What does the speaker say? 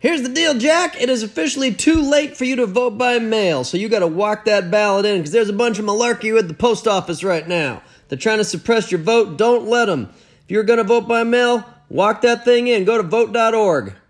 Here's the deal, Jack. It is officially too late for you to vote by mail, so you gotta walk that ballot in because there's a bunch of malarkey at the post office right now. They're trying to suppress your vote. Don't let them. If you're gonna vote by mail, walk that thing in. Go to vote.org.